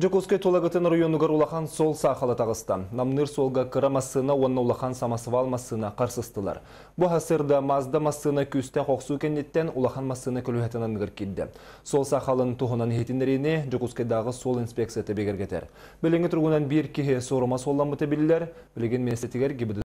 Жүкөскө толагатын районугар улахан сол сахалы тағыстан. Намныр солға кырамасына, онна улахан самасывал алмасына қарсыстылар. Бу хасырда мазда масына күсті қоқсу кенеттен улахан масына күліхетінен ғыр Сол сахалын тұхынан хетіндеріне дагы сол инспекция кетер. Біліңі тұрғынан бір кеге сорума солламыты білілер,